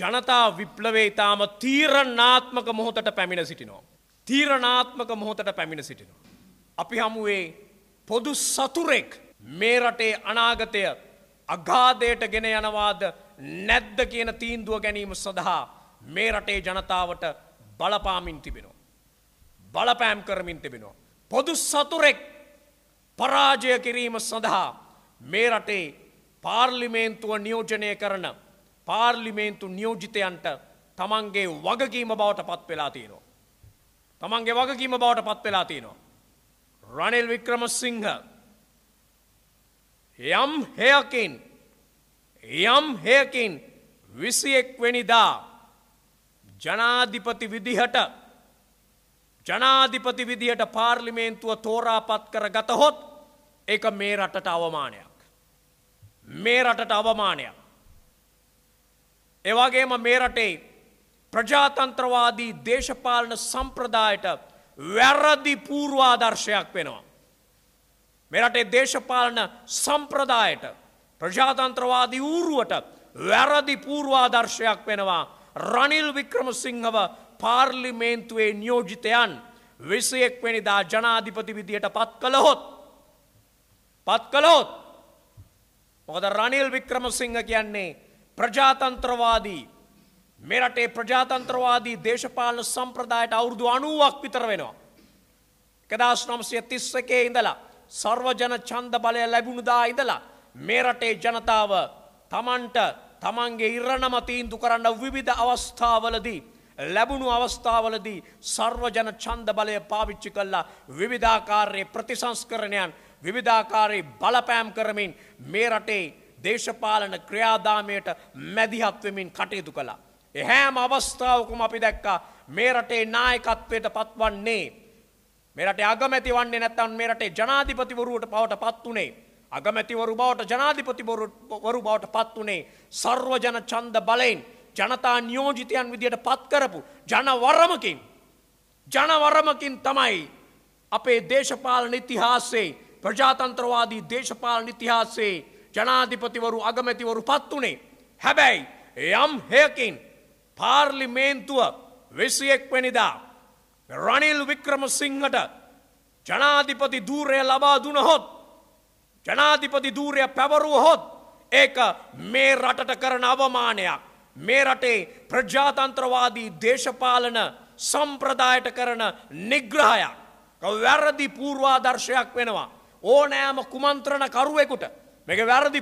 ජනතා විප්ලවේ ඉතාම තීරණාත්මක මොහොතට පැමිණ සිටිනෝ. තීරණාත්මක මොහොතට පැමිණ සිටිනෝ. අපි හමුවේ පොදු සතුරෙක් මේ රටේ අනාගතය අගාදයට ගෙන යනවාද නැද්ද කියන තීන්දුව ගැනීම සඳහා මේ රටේ ජනතාවට බලපාමින් තිබෙනවා. බලපෑම් කරමින් තිබෙනවා. පොදු සතුරෙක් පරාජය කිරීම සඳහා මේ රටේ පාර්ලිමේන්තුව නියෝජනය කරන පාර්ලිමේන්තු නියෝජිතයන්ට තමන්ගේ වගකීම බවට පත් වෙලා තියෙනවා. තමන්ගේ වගකීම බවට පත් වෙලා තියෙනවා. රනිල් වික්‍රමසිංහ යම් හයකින් යම් හයකින් විසියෙක්වෙනිදා ජනාධිපති විදිහට ජනාධිපති විදියට පාර්ලිමේන්තුව තෝරාපත් කර ගතහොත් එක මේ රටට අවමානයක්. මේ රටට අවමානයක්. එවාගේම මේ රටේ ප්‍රජාතන්ත්‍රවාදී දේශපාලන සම්ප්‍රදායට වැරදි පූර්වාදර්ශයක් වෙනවා. මේ රටේ දේශපාලන සම්ප්‍රදායට ප්‍රජාතන්ත්‍රවාදී ඌරුවට වැරදි පූර්වාදර්ශයක් වෙනවා. රනිල් වික්‍රමසිංහව පාර්ලිමේන්තුවේ නියෝජිතයන් විසයෙක් වැනිදා ජනාධිපති විදියට පත් කළහොත් පත් කළොත් මොකද රනිල් වික්‍රමසිංහ කියන්නේ ප්‍රජාතන්ත්‍රවාදී මෙරටේ ප්‍රජාතන්ත්‍රවාදී දේශපාලන සම්ප්‍රදායට අවුරුදු අනුවක් විතර වෙනවා. එකදස් නොම්සය තිස්සකේ ඉඳලා සර්වජන චන්ද බලය ලැබුණුදා ඉඳලා මේ රටේ ජනතාව තමන්ට තමන්ගේ ඉරණම තීන්දු කරන්න විවිධ අවස්ථාවලදී ලැබුණු අවස්ථාවලදී සර්වජන චන්ද බලය පාවිච්චි කල්ලා විවිධාකාරයේ ප්‍රතිසංස්කරණයන් විවිධාකාරයේ බලපෑම් කරමින් මේ රටේ දේශපාලන ක්‍රියාදාමයට මැදිහත්වමින් කටයුතු කළා. එහැම අවස්ථාවකුම අපි දැක්කා මේ රටේ නායකත්වයට පත්වන්නේ. මෙරට අගමැති වන්නේ නැත්තන් මේ රටේ ජනාධිපතිවරුවට පවට පත් වනේ. අගමැතිවරු බවට ජනාධිපතිවරු බවට පත් වනේ සර්වජන චන්ද බලයෙන් ජනතා නියෝජිතයන් විදියට පත්කරපු ජනවරමකින්. ජනවරමකින් තමයි අපේ දේශපාලන ඉතිහාසේ ප්‍රජාතන්ත්‍රවාදී දේශපාලන ඉතිහාසේ ජනාධිපතිවරු අගමැතිවරු පත් වනේ. හැබැයි යම් හයකින් පාර්ලිමේන්තුව විසියෙක් වනිදා. රනිල් වික්‍රම සිංහට ජනාධිපති දූරය ලබා දුනහොත් ජනාධිපති දූරය පැවරුවහොත් ඒක මේ රටට කරන අවමානයක් මේ රටේ ප්‍රජාතන්ත්‍රවාදී දේශපාලන සම්ප්‍රදායට කරන නිග්‍රහයක් වැරදි පූර්වාදර්ශයක් වෙනවා ඕනෑම කුමන්ත්‍රණ කරුවෙකුට මේක වැරදි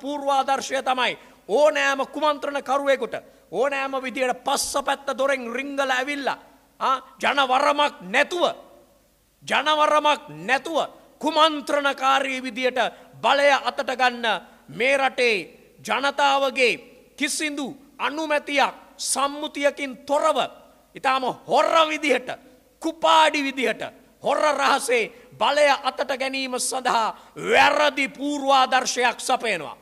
පූර්වාදර්ශය තමයි. ඕනෑම කුමන්ත්‍රණ කරුවෙකුට. ඕනෑම විදියට පස්ස පැත්ත දොරෙන් රිංගල ඇවිල්ලා. ජනවරමක් නැතුව. ජනවරමක් නැතුව කුමන්ත්‍රණකාරී විදියට බලය අතට ගන්න මේ රටේ ජනතාවගේ කිසිදු අනුමැතියක් සම්මුතියකින් තොරව ඉතාම හොර විදිහට කුපාඩි විදිහට හොර රහසේ බලය අතට ගැනීම සඳහා වැරදි පූර්වාදර්ශයක් සපයනවා.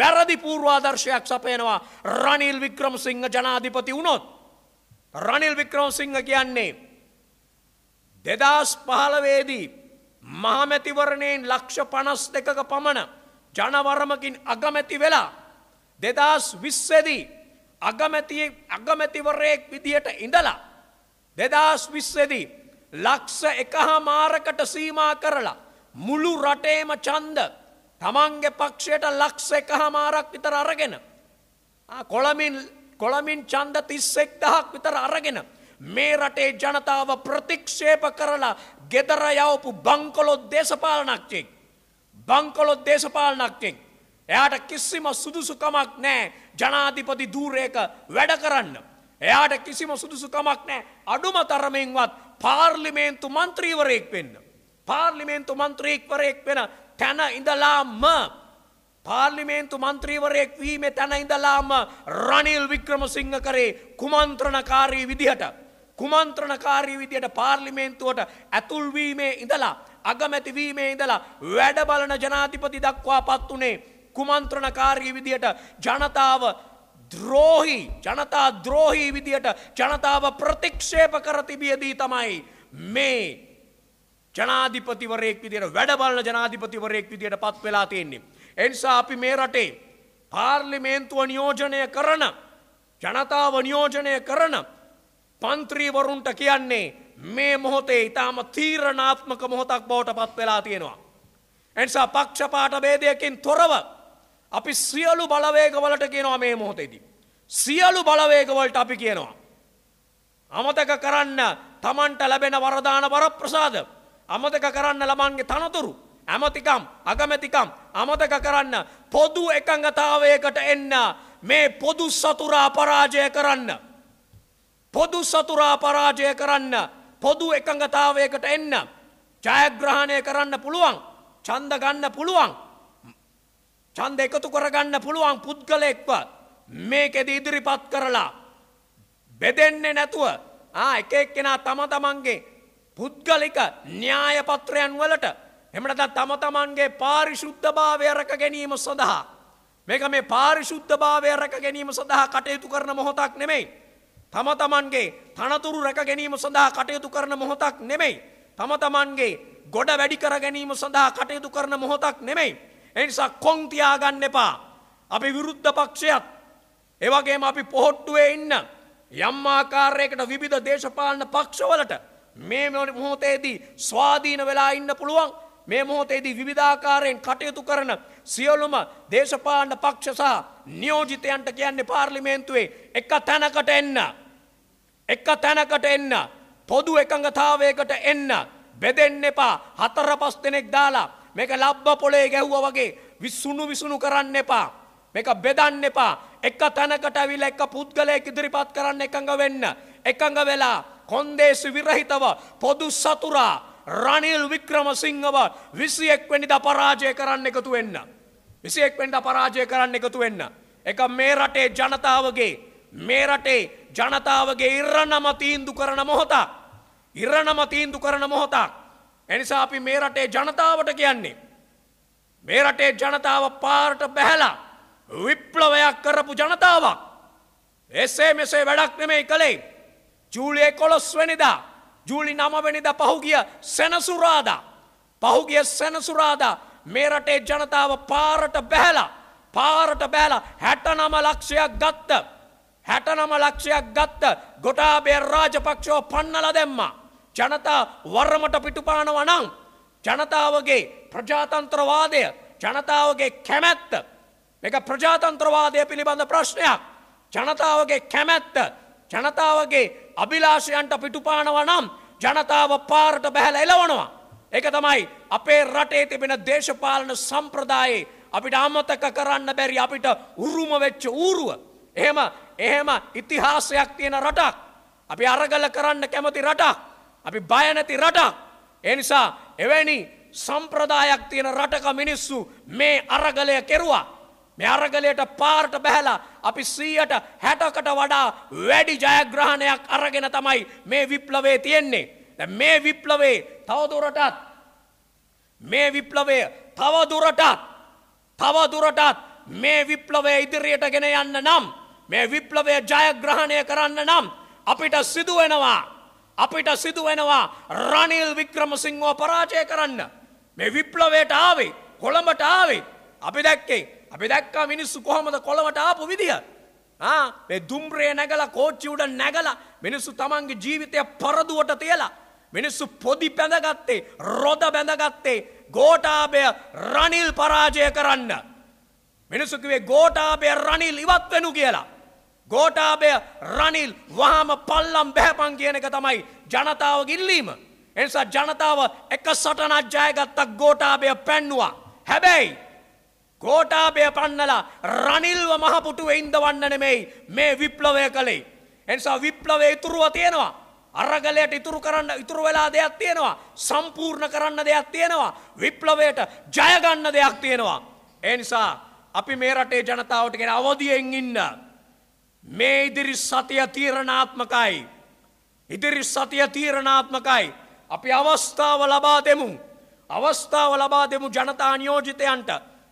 වැරදි පූර්වාදර්ශයක් සපයනවා රනිල් වික්‍රම සිංහ ජනාධිපති වුණොත්. රනිල් වික්‍රම සිංහ කියන්නේ. දෙදස් පහලවේදී මහමැතිවරණයෙන් ලක්ෂ පනස් දෙකක පමණ ජනවරමකින් අගමැති වෙලා. දෙදස් විස්සෙදී අගමැතිවරයෙක් විදිහට ඉඳලා. දෙදස් විස්සෙදී ලක්ෂ එකහමාරකට සීමා කරලා. මුළු රටේම චන්ද තමන්ගේ පක්ෂයට ලක්ෂ එකහමාරක් විතර අරගෙන. කොළමින් කොළමින් චන්ද තිස්සෙක් දහක් විතර අරගෙන. මේ රටේ ජනතාව ප්‍රතික්ෂේප කරලා ගෙදර යවපු බංකොලොත් දේශපාලනක්චෙක්. බංකොලොත් දේශපාලනක්චෙක්. එයාට කිසිම සුදුසුකමක් නෑ ජනාධිපති දූරයක වැඩ කරන්න. එයාට කිසිම සුදුසුකමක් නෑ අඩුම තරමින්වත් පාර්ලිමේන්තු මන්ත්‍රීවරයෙක් වෙන්න. පාර්ලිමේන්තු මන්ත්‍රීක්වරයෙක් වෙන තැන ඉඳලාම පාර්ලිමේන්තු මන්ත්‍රීවරයෙක් වීම තැන ඉඳලාම රනිල් වික්‍රමසිංහ කරේ කුමන්ත්‍රණකාරී විදිහට. කුමන්ත්‍රණකාරී විදියට පාර්ලිමේන්තුවට ඇතුල්වීමේ ඉඳලා අගමැතිවීමේ ඉඳලා වැඩබලන ජනාධිපති දක්වා පත් වනේ කුමන්ත්‍රණකාරී විදියට ජනතාව ද්‍රෝහි ජනතා ද්‍රෝහී විදියට ජනතාව ප්‍රතික්ෂේප කර තිබියදී තමයි මේ ජනාධිපතිවරයෙක් විදියට වැඩබලන ජනාධිපතිවරයෙක් විදියට පත් වෙලා තියෙන්නේ. එනිසා අපි මේ රටේ පාර්ලිමේන්තුව නියෝජනය කරන ජනතාව නියෝජනය කරන පන්ත්‍රීවරුන්ට කියන්නේ මේ මොහොතේ ඉතාම තීරණාත්මක මොහොතක් බවට පත් වෙලා තියෙනවා. එනිසා පක්ෂපාට බේදයකින් තොරව අපි සියලු බලවේගවලට කියනවා මේ මොහොතේදී. සියලු බලවේගවලට අපි කියනවා. අමතක කරන්න තමන්ට ලැබෙන වරදාන වරප්‍රසාද අමතක කරන්න ළමන්ගේ තනතුරු ඇමතිකම් අගමැතිකම් අමතක කරන්න පොදු එකඟතාවයකට එන්න මේ පොදු සතුරා පරාජය කරන්න පොදු සතුරා පරාජය කරන්න පොදු එකඟතාවයකට එන්න ජයග්‍රහණය කරන්න පුළුවන් ඡන්ද ගන්න පුළුවන් චන්ද එකතු කරගන්න පුළුවන් පුද්ගලෙක්ව මේකෙද ඉදිරිපත් කරලා බෙදෙන්නේ නැතුව එක එක්කෙනා තම තමන්ගේ පුද්ගලික න්‍යායපත්‍රයන් වලට එමට තම තමන්ගේ පාරිශුද්ධභාවය රැක ගැනීම සඳහා. මේක මේ පාරිශුද්ධභාවය රැක ගැනීම සඳහා කටයුතු කරන මොහොතක් නෙමෙයි. තම තමන්ගේ තනතුරු රැක ගැනීම සඳහා කටයුතු කරන මොහොතක් නෙමෙයි. තම තමන්ගේ ගොඩ වැඩි කර ගැනීම සඳහා කටයුතු කරන මොහොතක් නෙමෙයි. එනිසා කොන්තියාගන්න එපා. අපි විරුද්ධ පක්ෂයත් ඒවගේම අපි පොහොට්ටුවේ ඉන්න යම් ආකාරයකට විවිධ දේශපාලන පක්ෂවලට මේ මොහොතේදී ස්වාධීන වෙලා ඉන්න පුළුවන් මේ මොහොතේදී විවිධාකාරයෙන් කටයුතු කරන සියලුම දේශපාලන පක්ෂ සහ නියෝජිතයන්ට කියන්නේ පාර්ලිමේන්තුවේ එක තැනකට එන්න. එක තැනකට එන්න. පොදු එකඟතාවයකට එන්න. බෙදෙන්න එපා හතර පස් දෙනෙක් දාලා මේක ලබ්බ පොලේ ගැහුවා වගේ විසුණු විසුණු කරන්න එපා. මේක බෙදන්න එපා. එක තැනකට ඇවිල්ලා එක පුද්ගලයෙක් ඉදිරිපත් කරන්න එකඟ වෙන්න. එකඟ වෙලා කොන්දේසි විරහිතව පොදු සතුරා රනිල් වික්‍රමසිංහව 21 වෙනිදා පරාජය කරන්න එකතු වෙන්න. 21 වෙනිදා පරාජය කරන්න එකතු වෙන්න. එක මේ රටේ ජනතාවගේ මේ රටේ ජනතාවගේ ඉරණම තීන්දු කරන මොහොතක්. ඉරණම තීන්දු කරන මොහොතක්. එනිසා අපි මේ රටේ ජනතාවට කියන්නේ. මේ රටේ ජනතාව පාරට බැහැලා විප්ලවයක් කරපු ජනතාවක්. එසේ මෙසේ වැඩක් නෙමෙයි කළේ. ජූලිය කොළොස් වනිදා ජූලි නමවැනිද පහුගිය සැනසුරාදා. පහුගිය සැනසුරාදා මේ රටේ ජනතාව පාරට බැහැලා පාරට බෑලා හැටනම ලක්ෂයක් ගත්ත. හැටනම ලක්ෂයක් ගත්ත ගොටාබේ රාජපක්ෂෝ පන්නල දෙම්මා. ජනතා වර්රමට පිටුපානවා නම් ජනතාවගේ ප්‍රජාතන්ත්‍රවාදය ජනතාවගේ කැමැත්ත මේක ප්‍රජාතන්ත්‍රවාදය පිළිබඳ ප්‍රශ්නයක් ජනතාවගේ කැමැත්ත ජනතාවගේ අභිලාෂයන්ට පිටුපානවා නම් ජනතාව පාරට බැහැල එලවනවා. ඒක තමයි අපේ රටේ තිබෙන දේශපාලන සම්ප්‍රදායේ අපිට අමතක කරන්න බැරි අපිට උරුම වෙච්ච ඌරුව. එහෙම එහෙම ඉතිහාසයක් තියෙන රටක්. අපි අරගල කරන්න කැමති රටක්. අපි බය නැති රටක්. ඒ නිසා එවැනි සම්ප්‍රදායක් තියෙන රටක මිනිස්සු මේ අරගලය කෙරුවා. මේ අරගලයට පාරට බැහැලා අපි සීයට හැටකට වඩා වැඩි ජයග්‍රහණයක් අරගෙන තමයි මේ විප්ලවේ තියෙන්නේ. මේ විප්ලවේ තවදුරටත් මේ විප්ලවය තවදුරටත් තවදුරටත් මේ විප්ලවය ඉදිරියට ගෙන යන්න නම් මේ විප්ලවය ජයග්‍රහණය කරන්න නම් අපිට සිදුවෙනවා. අපිට සිදුවෙනවා රනිල් වික්‍රමසිංහෝ පරාජය කරන්න. මේ විප්ලවයට ආවේ කොළඹට ආවේ අපි දැක්කේ අපි දැක්කා මිනිස්සු කොහොමද කොළමට ආපු විදිහ. මේ දුම්රේ නැගල කෝච්චිවුඩ නැගල මිනිස්සු තමන්ගේ ජීවිතය පරදුවට තියලා. මිනිස්සු පොදි පැඳගත්තේ රොද බැඳගත්තේ ගෝටාබය රනිල් පරාජය කරන්න. මිනිස්සුකිවේ ගෝටාබය රනිල් ඉවත් වෙනු කියලා. ගෝටාබය රනිල් වහම පල්ලම් බැහැපන් කියන එක තමයි ජනතාව ගිල්ලීම. එනිසා ජනතාව එක සටනක් ජයගත්තක් ගෝටාබය පැන්නවා. හැබැයි ගෝටාබය පන්නලා රනිල්ව මහපුටුව ඉන්දවන්න නෙමෙයි මේ විප්ලවය කළේ. එනිසා විප්ලවය ඉතුරුව තියෙනවා. අරගලයට ඉතුරු කරන්න ඉතුරු වෙලා දෙයක් තියෙනවා. සම්පූර්ණ කරන්න දෙයක් තියෙනවා. විප්ලවයට ජයගන්න දෙයක් තියෙනවා. එනිසා අපි මේ රටේ ජනතාවට ගෙන අවධියෙන් ඉන්න. මේ ඉදිරි සතිය තීරණාත්මකයි. ඉදිරි සතිය තීරණාත්මකයි. අපි අවස්ථාව ලබා දෙමු. අවස්ථාව ලබා දෙමු ජනතා නියෝජිතයන්ට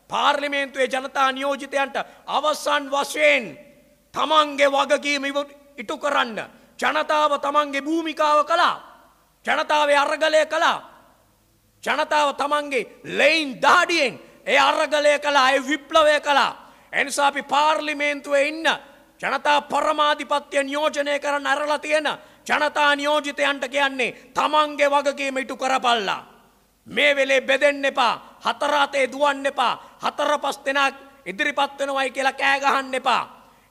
පාර්ලිමේන්තුවේ ජනතා නියෝජිතයන්ට අවසන් වශයෙන් තමන්ගේ වගකීම ඉටු කරන්න. ජනතාව තමන්ගේ භූමිකාව කලා. ජනතාවේ අරගලය කලා. ජනතාව තමන්ගේ ලෙයින් දාඩියෙන් ඒ අරගලය කලා අය විප්ලවය කලා. එනිසා අපි පාර්ලිමේන්තුවේ ඉන්න ජනතා පරමාධිපත්‍ය නියෝජනය කරන අරලා තියෙන ජනතා නියෝජිතයන්ට කියන්නේ තමන්ගේ වගකීම ඉටු කරපල්ලා. මේ වෙලේ බෙදෙන්න එපා හතරාතේ දුවන්න එපා හතර පස් දෙනක් ඉදිරිපත් වෙනවයි කියලා කෑගහන්න එපා.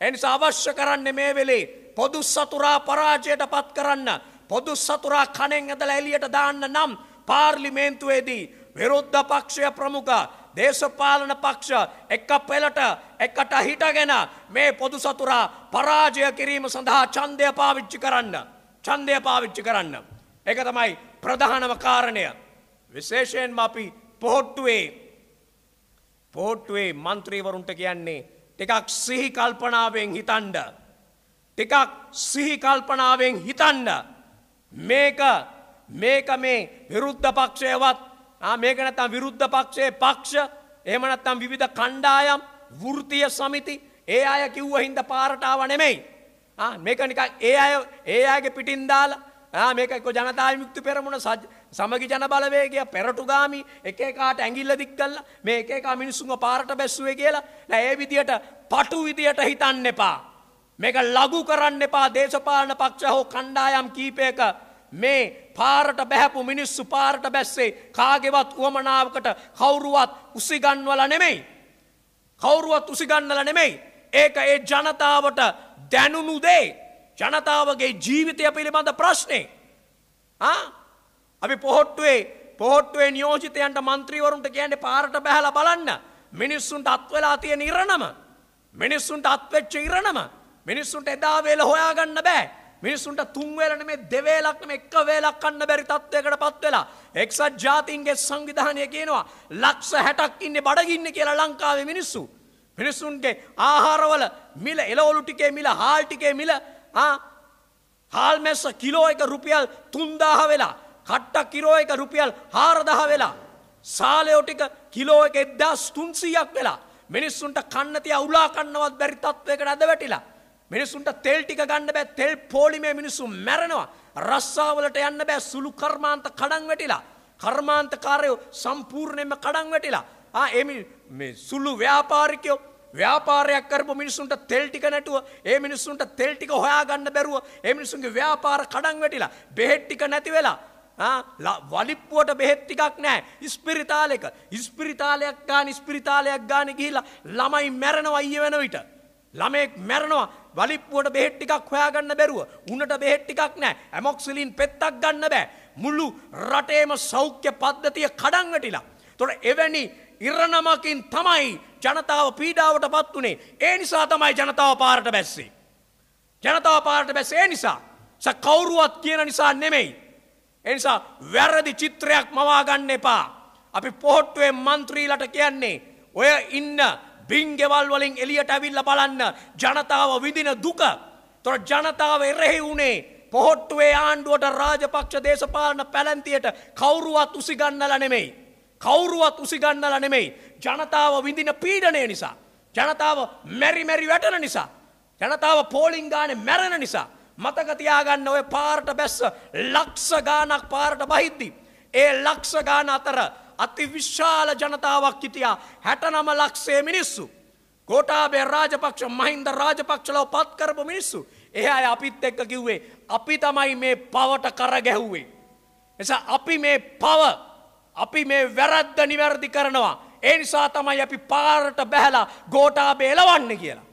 එනිසා අවශ්‍ය කරන්නේ මේ වෙලේ පොදු සතුරා පරාජයට පත් කරන්න පොදු සතුරා කණෙන් ඇදලා එළියට දාන්න නම් පාර්ලිමේන්තුවේදී විරුද්ධ පක්ෂය ප්‍රමුඛ දේශපාලන පක්ෂ එක් පෙළට එකට හිටගෙන මේ පොදු සතුරා පරාජය කිරීම සඳහා චන්දය පාවිච්චි කරන්න. චන්දය පාවිච්චි කරන්න. එක තමයි ප්‍රධානව කාරණය. විශේෂයෙන් අපි පොහොට්ටුවේ පොහොට්ටුවේ මන්ත්‍රීවරුන්ට කියන්නේ ටිකක් සිහි කල්පනාවෙන් හිතන්ඩ. ටිකක් සිහි කල්පනාවෙන් හිතන්න. මේක මේක මේ විරුද්ධ පක්ෂයවත් මේක නැත්තම් විරුද්ධ පක්ෂයේ පක්ෂ එහෙම නැත්තම් විවිධ කණ්ඩායම් වෘත්තීය සමිති ඒ අය කිව්ව හින්දා පාරට ආව නෙමෙයි. ආ මේක නිකන් ඒ අය ඒ අයගේ පිටින් දාලා ආ මේක එක්ක ජනතා විමුක්ති පෙරමුණ සමගි ජන බලවේගය පෙරටුගාමි එක එකාට ඇඟිල්ල දික් කරලා මේ එක එකා මිනිස්සුන්ව පාරට බැස්සුවේ කියලා නෑ ඒ විදියට පටු විදියට හිතන්න එපා. මේක ලඝු කරන්න එපා දේශපාලන පක්ෂ හෝ කණ්ඩායම් කීපයක මේ පාරට බැහැපු මිනිස්සු පාරට බැස්සේ කාගෙවත් වුවමනාවකට කවුරුවත් උසිගන්වල නෙමෙයි. කවුරුවත් උසිගන්නල නෙමෙයි. ඒක ඒ ජනතාවට දැනුණු දේ. ජනතාවගේ ජීවිතය පිළිබඳ ප්‍රශ්නය. අපි පොහොට්ටුවේ පොහොට්ටුවේ නියෝජිතයන්ට මන්ත්‍රීවරුන්ට කියන්නේ පාරට බැහල බලන්න. මිනිස්සුන්ට අත්වෙලා තියෙන ඉරණම. මිනිස්සුන්ට අත්වෙච්ච ඉරණම. මිනිස්සුන්ට එදා වේල හොයාගන්න බෑ. මිනිස්සුන්ට තුන්වේලන මේ දෙවේලක් නෙමෙයි එක වේලක් කන්න බැරි තත්ත්වයකටපත් වෙලා එක්සත් ජාතීන්ගේ සංවිධානය කියනවා ලක්ෂ 60ක් ඉන්නේ බඩගින්නේ කියලා ලංකාවේ මිනිස්සු. මිනිස්සුන්ගේ ආහාරවල මිල එළවලු ටිකේ මිල හාල් ටිකේ මිල ආ හාල් මැස්ස කිලෝ එක රුපියල් 3000 වෙලා කට්ට කිලෝ එක රුපියල් 4000 වෙලා සාලයෝ ටික කිලෝ එක 1300ක් වෙලා මිනිස්සුන්ට කන්න තියා උලා කන්නවත් බැරි තත්ත්වයකට අද වැටිලා මිනිසුන්ට තෙල් ටික ගන්න බෑ තෙල් පෝලිමේ මිනිසුම් මැරෙනවා. රස්සාවලට යන්න බෑ සුළු කර්මාන්ත කඩන් වැටිලා. කර්මාන්තකාරයෝ සම්පූර්ණයෙන්ම කඩන් වැටිලා. ආ එමි මේ සුළු ව්‍යාපාරිකයෝ ව්‍යාපාරයක් කරපු මිනිසුන්ට තෙල් ටික නැටුව ඒ මිනිසුන්ට තෙල් ටික හොයා ගන්න බැරුව ඒ මිනිසුන්ගේ ව්‍යාපාර කඩන් වැටිලා බෙහෙත් ටික නැති වෙලා වලිප්පුවට බෙහෙත් ටිකක් නෑ ඉස්පිරිතාලෙක ඉස්පිරිතාලයක් ගාන ඉස්පිරිතාලයක් ගාන ගිහිලා ළමයි මැරෙනවා අයිය වෙන විට ළමයෙක් මැරෙනවා වලිප්පුවට බෙහෙත් ටිකක් හොයාගන්න බැරුව උණට බෙහෙත් ටිකක් නෑ ඇමොක්සිලින් පෙත්තක් ගන්න බෑ මුළු රටේම සෞඛ්‍ය පද්ධතිය කඩන් වැටිලා. තොට එවැනි ඉරණමකින් තමයි ජනතාව පීඩාවට පත් වනේ ඒ නිසා තමයි ජනතාව පාරට බැස්සේ. ජනතාව පාරට බැස් ඒ නිසා ස කවුරුවත් කියන නිසා නෙමෙයි. එනිසා වැරදි චිත්‍රයක් මවාගන්න එපා. අපි පොහොට්ටුවෙන් මන්ත්‍රීලට කියන්නේ ඔය ඉන්න බිංගෙවල් වලින් එලියට ඇවිල්ල බලන්න ජනතාව විඳින දුක. තොර ජනතාව එරෙහි වුණේ පොහොට්ටුවේ ආණ්ඩුවට රාජපක්ෂ දේශපාලන පැලැන්තියට කවුරුවත් උසිගන්නල නෙමෙයි. කවුරුවත් උසිගන්නල නෙමෙයි. ජනතාව විඳින පීඩනය නිසා. ජනතාව මැරිමැරි වැටන නිසා. ජනතාව පෝලිංගාන මැරණ නිසා. මතකතියාගන්න ඔය පාරට බැස්ස ලක්ෂ ගානක් පාරට බහිද්දි. ඒ ලක්ෂ ගාන අතර අති විශාල ජනතාවක් හිටියා හැටනම ලක්ෂේ මිනිස්සු. කෝටාබේ රාජපක්ෂ මහින්ද රාජපක්ෂලව පත් කරපු මිනිස්සු. එහයි අපිත් එක්ක කිව්වේ අපි තමයි මේ පවට කර ගැහුවේ. එසා අපි මේ පව අපි මේ වැරද්ද නිවැරදි කරනවා. ඒ නිසා තමයි අපි පාරට බැහැලා ගෝටාබේ එලවන්න කියලා.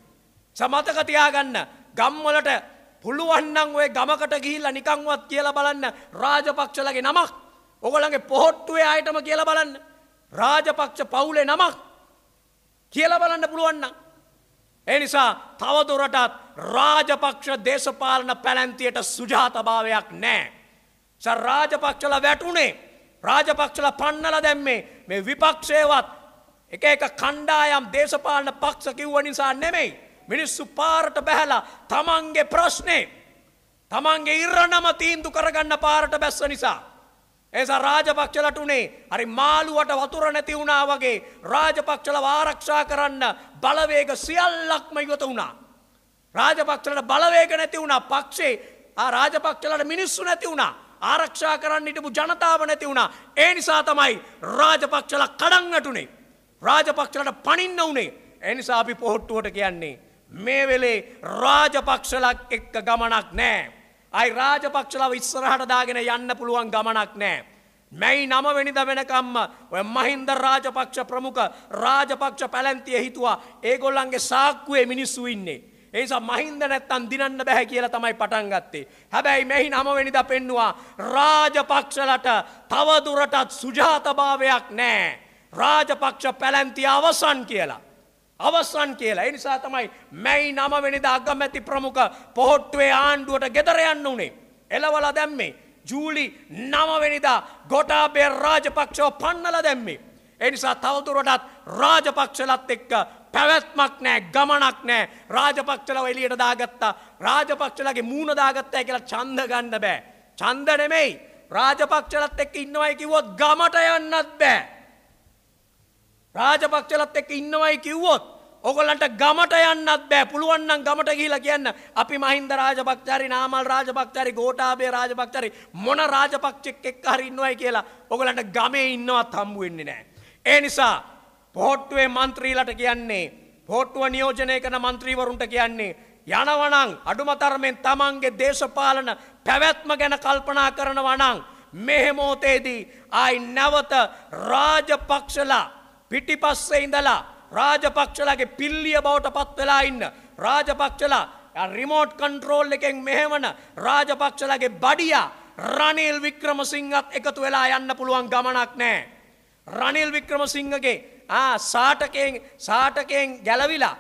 සමතක තියාගන්න ගම්වලට පුළුවන්නන් ඔය ගමකට ගිහිල්ලා නිකංවත් කියලා බලන්න රාජපක්ෂලගේ නමක් ඔගොලගේ පොහොට්ටුවේ අයටම කියල බලන්න රාජපක්ෂ පවුලේ නමක් කියල බලන්න පුළුවන්න. එනිසා තවදුරටත් රාජපක්ෂ දේශපාලන පැලැන්තියට සුජාතභාවයක් නෑ. ස රාජපක්ෂල වැටුනේ රාජපක්ෂල පන්නල දැම්මේ මේ විපක්ෂේවත් එක එක කණ්ඩායම් දේශපාලන පක්ෂ කිව්ව නිසා නෙමෙයි. මිනිස්සු පාරට බැහැලා තමන්ගේ ප්‍රශ්නේ තමන්ගේ ඉරණම තීන්දු කරගන්න පාරට බැස්ස නිසා. එසා රාජපක්ෂලට උනේ හරි මාළුවට වතුර නැති වුණා වගේ රාජපක්ෂලව ආරක්ෂා කරන්න බලවේග සියල්ලක්ම ඉවත වුණා. රාජපක්ෂලට බලවේග නැති වුණා පක්ෂේ ආ රාජපක්ෂලට මිනිස්සු නැති වුණා. ආරක්ෂා කරන්න හිටපු ජනතාව නැති වුණා. ඒ නිසා තමයි රාජපක්ෂල කඩන්නට උනේ. රාජපක්ෂලට පණින්න උනේ. ඒ නිසා අපි පොහොට්ටුවට කියන්නේ මේ වෙලේ රාජපක්ෂලක් එක්ක ගමනක් නෑ. අයි රාජපක්ෂලව ඉස්සරහට දාගෙන යන්න පුළුවන් ගමනක් නෑ. මැයි නමවෙනිද වෙනකම්ම ඔය මහින්ද රාජපක්ෂ ප්‍රමුඛ රාජපක්ෂ පැලැන්තිය හිතුවා ඒගොල්ලන්ගේ සාක්කුවේ මිනිස්සු ඉන්නේ. ඒසා මහින්ද නැත්තන් දිනන්න බැහැ කියලා තමයි පටන් ගත්තේ. හැබැයි මෙහි නමවෙනිද පෙන්නවා රාජපක්ෂලට තවදුරටත් සුජාතභාවයක් නෑ. රාජපක්ෂ පැලැන්තිය අවසන් කියලා. අවසන් කියලා. ඒ නිසා තමයි මැයි 9 වෙනිදා අගමැති ප්‍රමුඛ පොහොට්ටුවේ ආණ්ඩුවට ගෙදර යන්න උනේ. එලවලා දැම්මේ. ජූලි 9 වෙනිදා ගොටාබේ රාජපක්ෂව පන්නලා දැම්මේ. ඒ නිසා තවදුරටත් රාජපක්ෂලත් එක්ක පැවැත්මක් නෑ ගමනක් නෑ රාජපක්ෂලව එළියට දාගත්තා. රාජපක්ෂලගේ මූණ දාගත්තා කියලා ඡන්ද ගන්න බෑ. ඡන්ද නෙමෙයි. රාජපක්ෂලත් එක්ක ඉන්නවයි කිව්වොත් ගමට යන්නත් බෑ. රාජපක්ෂලත් එක්ක ඉන්නවයි කිව්වොත් ඔගොල්ලන්ට ගමට යන්නත් බෑ පුළුවන් නම් ගමට ගිහිලා කියන්න අපි මහින්ද රාජපක්ෂරි නාමල් රාජපක්ෂරි ගෝඨාභය රාජපක්ෂරි මොන රාජපක්ෂෙක් එක්ක හරි ඉන්නවයි කියලා ඔගොල්ලන්ට ගමේ ඉන්නවත් හම්බු වෙන්නේ නෑ ඒ නිසා පොට්ටුවේ മന്ത്രിලාට කියන්නේ පොට්ටුව නියෝජනය කරන മന്ത്രിවරුන්ට කියන්නේ යනවනම් අඩුමතරමෙන් තමන්ගේ දේශපාලන පැවැත්ම ගැන කල්පනා කරනවා නම් මෙහෙමෝතේදී ආයි නැවත රාජපක්ෂලා පිටිපස්සේ ඉඳලා රාජපක්ෂලාගේ පිල්ලිය බවට පත් වෙලා ඉන්න. රාජපක්ෂලා රිමෝට් කන්ට්‍රෝල් එකෙන් මෙහෙමන රාජපක්ෂලගේ බඩියා රනිල් වික්‍රම සිංහත් එකතු වෙලා යන්න පුළුවන් ගමනක් නෑ. රනිල් වික්‍රම සිංහගේ සාටකෙන් සාටකයෙන් ගැලවිලා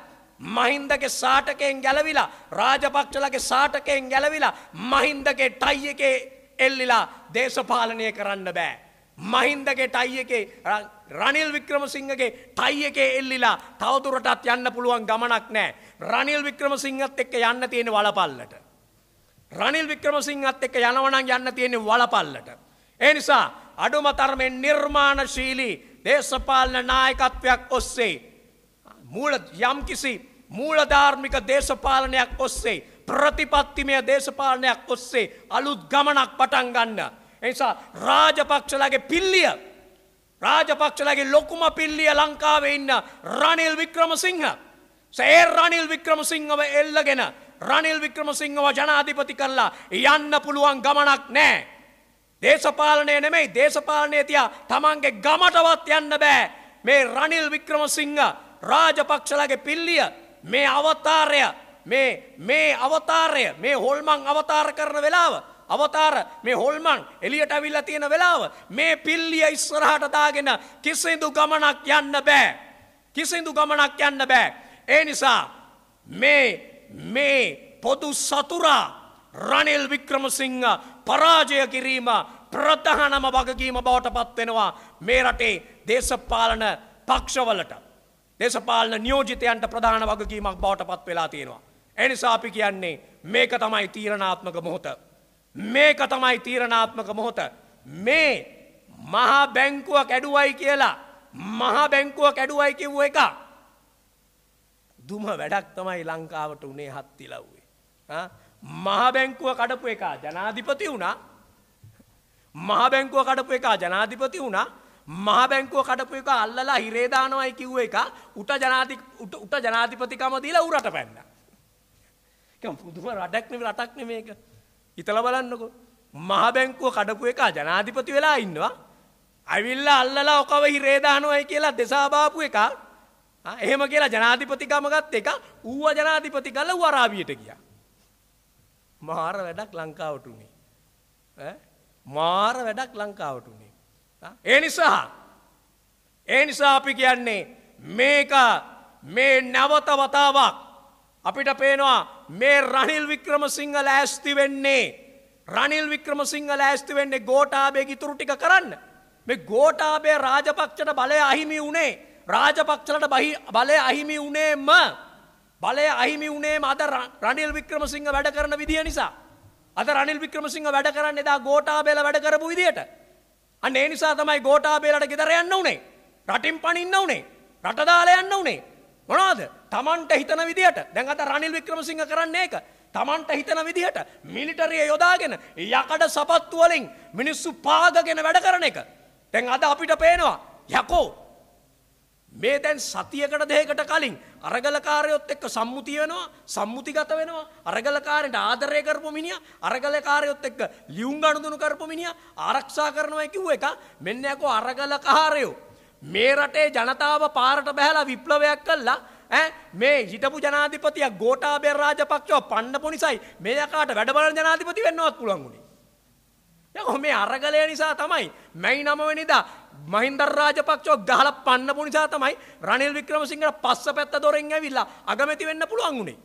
මහින්දගේ සාටකයෙන් ගැලවිලා රාජපක්ෂලගේ සාටකයෙන් ගැලවිලා මහින්දගේ ටයි එකේ එල්ලිලා දේශපාලනය කරන්න බෑ. මහින්දගේ ටයි එකේ රනිල් වික්‍රමසිංහගේ ටයි එකේ එල්ලිලා තවදුරටත් යන්න පුළුවන් ගමනක් නෑ. රනිල් වික්‍රමසිංහත් එක්ක යන්න තියෙන වලපල්ලට. රනිල් වික්‍රමසිංහත් එක්ක යනවනං යන්න තියෙන වලපල්ලට. ඒ නිසා අඩුම තරමෙන් නිර්මාණශීලී දේශපාලන නායකත්වයක් ඔස්සේ. මූල යම්කිසි මූලධාර්මික දේශපාලනයක් ඔස්සේ. ප්‍රතිපත්තිමය දේශපාලනයක් ඔස්සේ අලුත් ගමනක් පටන් ගන්න. එනිසා රාජපක්ෂලගේ පිල්ලිය රාජපක්ෂලගේ ලොකුම පිල්ලිය ලංකාවේ ඉන්න රනිල් වික්‍රමසිංහ. සේර් රනිල් වික්‍රමසිංහව එල්ලගෙන රනිල් වික්‍රමසිංහව ජනාධිපති කරලා යන්න පුළුවන් ගමනක් නෑ. දේශපාලනය නෙමෙයි දේශපාලනය තියා තමන්ගේ ගමටවත් යන්න බෑ. මේ රනිල් වික්‍රමසිංහ රාජපක්ෂලගේ පිල්ලිය මේ අවතාරය මේ අවතාරය මේ හොල්මං අවතාර කරන වෙලාව අවතාර මේ හොල්මන් එලියට ඇවිල්ලා තියෙන වෙලාව මේ පිල්ලිය ඉස්සරහට දාගෙන කිසිදු ගමනක් යන්න බෑ. කිසිදු ගමනක් යන්න බෑ. ඒ නිසා මේ මේ පොදු සතුරා රනිල් වික්‍රමසිංහ පරාජය කිරීම ප්‍රධානම වගකීම බවට පත්වෙනවා මේ රටේ දේශපාලන පක්ෂවලට. දේශපාලන නියෝජිතයන්ට ප්‍රධාන වගකීමක් බවට පත් වෙලා තියෙනවා. එනිසා අපි කියන්නේ මේක තමයි තීරණාත්මක මොහොත. මේක තමයි තීරණාත්මක මොහොත මේ මහා බැංකුව කැඩුවයි කියලා මහා බැංකුව කැඩුවයි කිව්ව එක දුම වැඩක් තමයි ලංකාවට උනේ හත්ති ලව්වේ මහා බැංකුව කඩපු එක ජනාධිපති වුණා මහා බැංකුව කඩපු එක ජනාධිපති වුණා මහා බැංකුව කඩපු එක අල්ලලා හිරේ දානවයි කිව්ව එක උට ජනාධි උට ජනාධිපතිකම දීලා උරට පැන්න. ඒක පුදුම රටක් නෙවෙයි රටක් නෙමෙයි මේක. හිතල බලන්නකො මහ බැංකුව කඩපු එක ජනාධිපති වෙලා ඉන්නවා ඇවිල්ල අල්ලලා ඔකව හිරේදානුවයි කියලා දෙසාබාපු එක එහෙම කියලා ජනාධිපති ගමගත් එක ඌව ජනාධිපති කල වරාවියට ගිය මාර වැඩක් ලංකාවටුනේ මාර වැඩක් ලංකාවටුනේ ඒ නිසා ඒ නිසා අපි කියන්නේ මේක මේ නැවත වතාවක් අපිට පේනවා මේ රනිල් වික්‍රමසිංහ ලෑස්ති වෙන්නේ. රනිල් වික්‍රමසිංහ ලෑස්ති වෙන්නේ ගෝටාබේ ගිතුරුටික කරන්න. මේ ගෝටාබේ රාජපක්ෂට බලය අහිමි වුණේ රාජපක්ෂලට බලය අහිමි වුණේම බලය අහිමි වුණේ අද රනිල් වික්‍රමසිංහ වැඩ කරන විදිිය නිසා. අද රනිල් වික්‍රමසිංහ වැඩ කරන්න එදා ගෝටාබේල වැඩ කරපු විදියට. අන්න ඒ නිසා තමයි ගෝටාබේලට ගෙදර යන්න වනේ. රටින් පනින්න වනේ. රටදාල යන්න වනේ. මොනාද තමන්ට හිතන විදිහට දැන් අත රනිල් වික්‍රමසිංහ කරන්නේ ඒක තමන්ට හිතන විදිහට මිලිටරිය යොදාගෙන යකඩ සපත්තු වලින් මිනිස්සු පාගගෙන වැඩ කරන එක දැන් අද අපිට පේනවා යකෝ මේ දැන් සතියකට දෙයකට කලින් අරගලකාරයොත් එක්ක සම්මුතිය වෙනවා සම්මුතිගත වෙනවා අරගලකාරයට ආදරය කරපු මිනිහා අරගලකාරයොත් එක්ක ලියුම් ගනුදුනු කරපු මිනිහා ආරක්ෂා කරනවා කිව්ව එක මෙන්න යකෝ අරගලකාරයෝ මේ රටේ ජනතාව පාරට බැහැලා විප්ලවයක් කළා මේ හිටපු ජනාධිපතිය ගෝටාබේ රාජපක්ෂව පණ්ඩපු නිසයි මේ යකාට වැඩබලන ජනාධිපති වෙන්නවත් පුළුවන් වුණේ. දැන් මේ අරගලය නිසා තමයි මැයි 9 වෙනිදා මහින්ද රාජපක්ෂව ගහලා පන්නපු නිසා තමයි රනිල් වික්‍රමසිංහට පස්ස පැත්ත දොරෙන් ඇවිල්ලා අගමැති වෙන්න පුළුවන් වුණේ.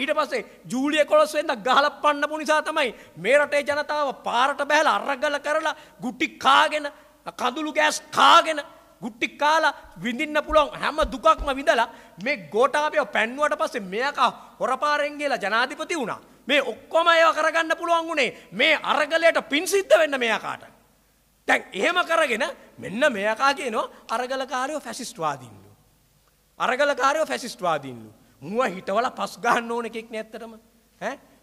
ඊට පස්සේ ජූලිය කොළොස් වෙන්ද ගහලා පන්නපු නිසා තමයි මේ රටේ ජනතාව පාරට බැහැලා අරගල කරලා ගුටි කාගෙන කඳුළු ගෑස් කාගෙන ගුට්ටි කාලා විඳින්න පුළුවන් හැම දුකක්ම විඳලා මේ ගෝටාපය පැන්නුවට පස්සේ මෙයක හොරපාරෙන් කියලා ජනාධිපති වුණා. මේ ඔක්කොම ඒව කරගන්න පුළුවන් වුණේ මේ අරගලයට පින් සිද්ධ වෙන්න මෙයාකාට. දැන් එහෙම කරගෙන මෙන්න මෙයාකා කියනවා අරගලකාරයෝ ෆැසිස්ට්වාදීන්ලු. අරගලකාරයෝ ෆැසිස්ට්වාදීන්ලු. මුව හිටවල පස් ගන්න ඕන එකෙක් නැත්තටම.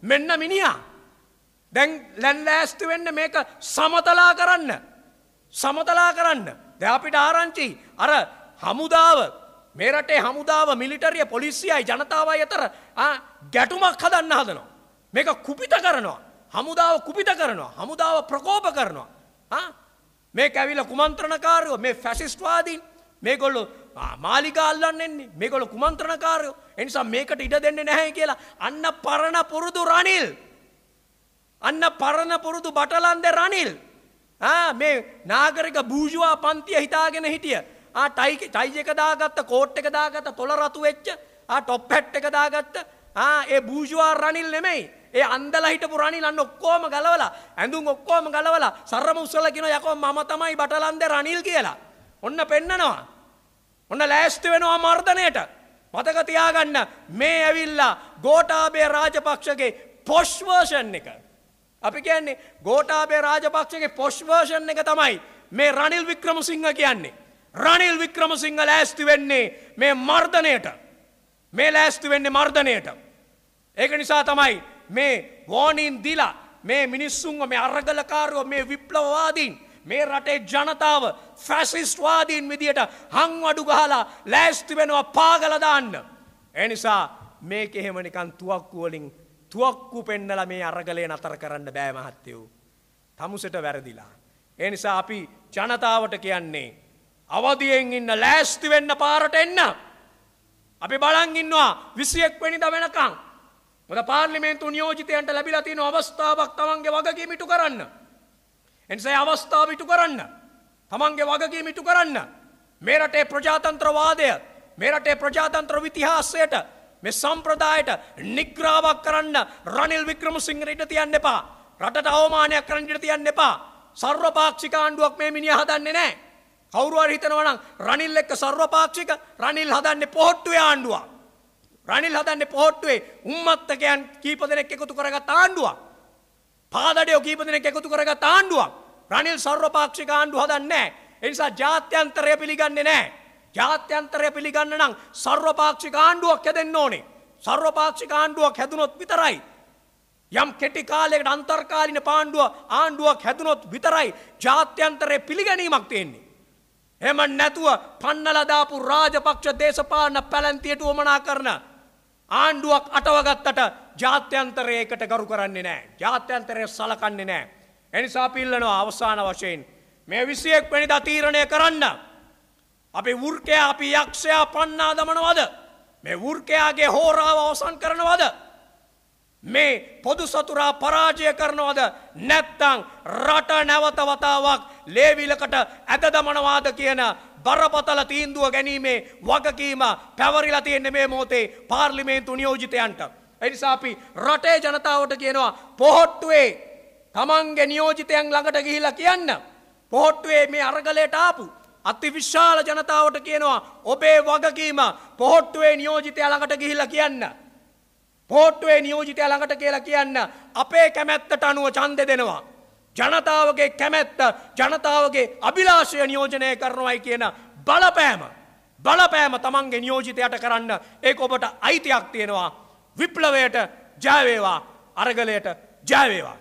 මෙන්න මිනිහා. දැන් ලැන් ලෑස්ති වෙන්න මේක සමතලා කරන්න. සමතලා කරන්න. දැ අපිට ආරංචි අර හමුදාව මේ රටේ හමුදාව මිලිටරිය පොලිසියයි ජනතාවයි අතර ගැටුමක් හදන්න හදනවා. මේක කුපිත කරනවා. හමුදාව කුපිත කරනවා. හමුදාව ප්‍රකෝප කරනවා. මේ ඇවිල කුමන්ත්‍රණකාරයෝ මේ ෆැසිස්ටවාදී මේගොල්ලු මාලිගල්ලන්න එන්නේ මේගොල කුමන්ත්‍රණකාරයෝ එනිසා මේකට ඉඩ දෙන්න නැහැ කියලා අන්න පරණ පුරුදු රනිල්. අන්න පරණ පුරුදු බටලන්ද රනිල්. මේ නාගරික බූජවා පන්තිය හිතාගෙන හිටිය. ආ ටයික චයි එක දාගත්ත කෝට් එක දාගත්ත තොල රතු වෙච්ච ආ ටොප් හැට් එක දාගත්ත ආ ඒ බූජවා රනිල් නෙමෙයි. ඒ අන්දලා හිටපු රනිල් අන්න ඔක්කොම ගලවලා ඇඳුම් ඔක්කොම ගලවලා සරම උස්සලා කියන යකෝ මම තමයි බටලන්ද රනිල් කියලා. ඔන්න පෙන්නනවා. ඔන්න ලෑස්ති වෙනවා මර්ධනයට. මතක තියාගන්න මේ ඇවිල්ලා ගෝඨාභය රාජපක්ෂගේ පොෂ් වර්ෂන් එක. අපි කියන්නේ ගෝටාබේ රාජපක්ෂගේ පොෂ්වර්ෂන් එක තමයි මේ රනිල් වික්‍රම සිංහ කියන්නේ. රනිල් වික්‍රම සිංහ ලෑස්ති වෙන්නේ මේ මර්ධනයට මේ ලෑස්ති වෙන්නේ මර්ධනයට. ඒක නිසා තමයි මේ වෝනීන් දිලා මේ මිනිස්සුන්ව මේ අරගලකාරුව මේ විප්ලවවාදීන් මේ රටේ ජනතාව ෆැසිස්ට්වාදීන් විදියට හංවඩු ගහලා ලෑස්ති වෙනවා පාගලදාන්න. එනිසා මේක එහෙම නිකන් තුවක්කුවලින් තුවක්කු පෙන්නල මේ අරගලය නතර කරන්න බෑ මහත්තයෝ. තමුසට වැරදිලා. එනිසා අපි ජනතාවට කියන්නේ. අවදියෙන් ඉන්න ලෑස්ති වෙන්න පාරට එන්න. අපි බලන් ඉන්නවා විසියෙක් වැනිද වෙනකං. මොද පාර්ලිමේන්තු නියෝජිතයන්ට ලැබිලා තියෙන අවස්ථාවක් තමන්ගේ වගකීම ඉටු කරන්න. එනිසේ අවස්ථාව ඉටු කරන්න. තමන්ගේ වගකීම ඉටු කරන්න. මේ රටේ ප්‍රජාතන්ත්‍රවාදය මේ රටේ ප්‍රජාතන්ත්‍ර විතිහාසයට මේ සම්ප්‍රදායට නිග්‍රාවක් කරන්න රනිල් වික්‍රම සිංහට තියන්න එපා රටට අවමානයක් කරන්නට තියන්න එපා සර්වපාක්ෂික ආණ්ඩුවක් මේ මිනිහ හදන්නේ නෑ කවුරුවර හිතනවනම් රනිල් එක්ක සර්වපාක්ෂික රනිල් හදන්නේ පොහොට්ටුවේ ආණ්ඩුවක් රනිල් හදන්නේ පොහොට්ටුවේ උම්මත්තකයන් කීප දෙනෙක් එකතු කරගත් ආණ්ඩුවක් පාදඩයෝ කීප දෙනෙක් එකතු කරගත් ආණ්ඩුවක් රනිල් සර්වපාක්ෂික ආණ්ඩුව හදන්නේ නෑ එනිසා ජාත්‍යන්තරය පිළිගන්නේ නෑ ජාත්‍යන්තරය පිළිගන්න නම් සර්වපාක්ෂික ආණ්ඩුවක් හැදෙන්න ඕනේ. සර්වපාක්ෂික ආණ්ඩුවක් හැදුනොත් විතරයි. යම් කෙටි කාලයකට අන්තර්කාලීන පාණ්ඩුව ආණ්ඩුවක් හැදුනොත් විතරයි ජාත්‍යන්තරය පිළිගැනීමක් තියෙන්නේ. එහෙම නැතුව පන්නලා දාපු රාජපක්ෂ දේශපාලන පැලැන්තියට උමනා කරන ආණ්ඩුවක් අටවගත්තට ජාත්‍යන්තරය එකට ගරු කරන්නේ නැහැ. ජාත්‍යන්තරය සලකන්නේ නැහැ. එනිසා පිල්ලනවා අවසාන වශයෙන් මේ 21 වෙනිදා තීරණය කරන්න. අපි වෘර්කයා අපි යක්ෂයා පන්නා දමනවද මේ වෘර්කයාගේ හෝරාව අවසන් කරනවද මේ පොදු සතුරා පරාජය කරනවද නැත්තං රට නැවතවතාවක් ලේවිලකට ඇද දමනවාද කියන බරපතල තීන්දුව ගැනීමේ වගකීම පැවරිලා තියෙන්නේ මේ මොහොතේ පාර්ලිමේන්තු නියෝජිතයන්ට. එනිසා අපි රටේ ජනතාවට කියනවා පොහොට්ටුවේ තමන්ගේ නියෝජිතයන් ළඟට ගිහිලා කියන්න. පොහොට්ටුවේ මේ අරගලයට ආපු අතිවිශාල ජනතාවට කියනවා ඔබේ වගකීම පොහොට්ටුවේ නියෝජිතය ළඟට ගිහිලා කියන්න. පොහොට්ටුවේ නියෝජිතය ළඟට කියලා කියන්න අපේ කැමැත්තට අනුව ඡන්දෙ දෙනවා. ජනතාවගේ කැමැත්ත ජනතාවගේ අභිලාෂය නියෝජනය කරනවයි කියන බලපෑම බලපෑම තමන්ගේ නියෝජිතයට කරන්න ඒක ඔබට අයිතියක් තියෙනවා විප්ලවයට ජයවේවා අරගලයට ජයවේවා